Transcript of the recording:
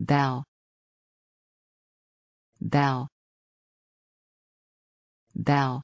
thou thou thou